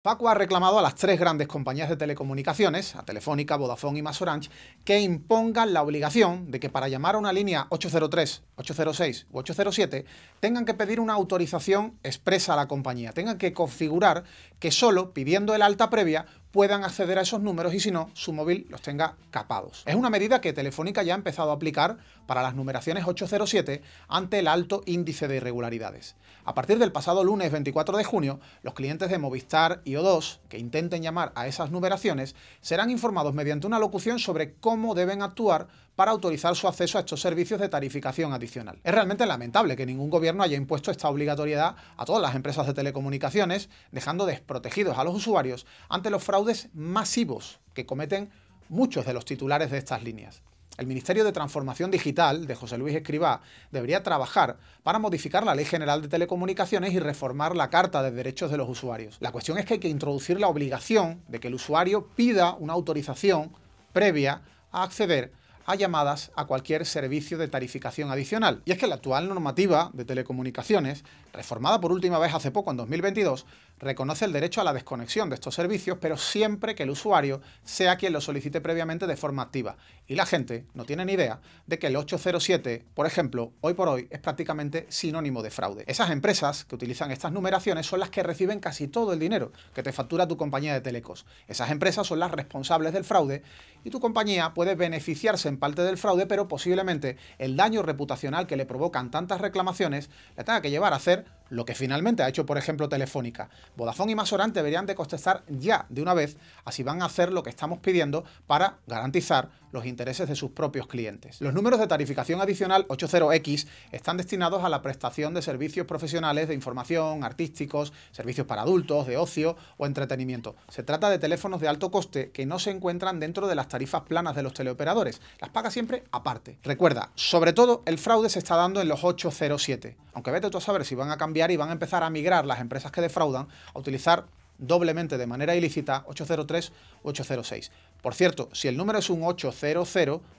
Paco ha reclamado a las tres grandes compañías de telecomunicaciones, a Telefónica, Vodafone y Massorange, que impongan la obligación de que para llamar a una línea 803, 806 u 807 tengan que pedir una autorización expresa a la compañía, tengan que configurar que solo pidiendo el alta previa puedan acceder a esos números y si no, su móvil los tenga capados. Es una medida que Telefónica ya ha empezado a aplicar para las numeraciones 807 ante el alto índice de irregularidades. A partir del pasado lunes 24 de junio, los clientes de Movistar y O2 que intenten llamar a esas numeraciones serán informados mediante una locución sobre cómo deben actuar para autorizar su acceso a estos servicios de tarificación adicional. Es realmente lamentable que ningún gobierno haya impuesto esta obligatoriedad a todas las empresas de telecomunicaciones, dejando desprotegidos a los usuarios ante los fraudes masivos que cometen muchos de los titulares de estas líneas. El Ministerio de Transformación Digital de José Luis Escribá debería trabajar para modificar la Ley General de Telecomunicaciones y reformar la Carta de Derechos de los Usuarios. La cuestión es que hay que introducir la obligación de que el usuario pida una autorización previa a acceder a llamadas a cualquier servicio de tarificación adicional. Y es que la actual normativa de telecomunicaciones, reformada por última vez hace poco en 2022, reconoce el derecho a la desconexión de estos servicios, pero siempre que el usuario sea quien lo solicite previamente de forma activa. Y la gente no tiene ni idea de que el 807, por ejemplo, hoy por hoy es prácticamente sinónimo de fraude. Esas empresas que utilizan estas numeraciones son las que reciben casi todo el dinero que te factura tu compañía de telecos. Esas empresas son las responsables del fraude y tu compañía puede beneficiarse en parte del fraude, pero posiblemente el daño reputacional que le provocan tantas reclamaciones le tenga que llevar a hacer lo que finalmente ha hecho, por ejemplo, Telefónica. Vodafone y Masoran deberían de contestar ya, de una vez, así si van a hacer lo que estamos pidiendo para garantizar los intereses de sus propios clientes. Los números de tarificación adicional 80X están destinados a la prestación de servicios profesionales de información, artísticos, servicios para adultos, de ocio o entretenimiento. Se trata de teléfonos de alto coste que no se encuentran dentro de las tarifas planas de los teleoperadores. Las paga siempre aparte. Recuerda, sobre todo el fraude se está dando en los 807. Aunque vete tú a saber si van a cambiar y van a empezar a migrar las empresas que defraudan a utilizar doblemente de manera ilícita 803 806. Por cierto, si el número es un 800,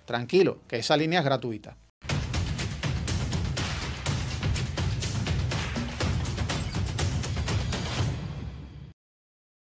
tranquilo, que esa línea es gratuita.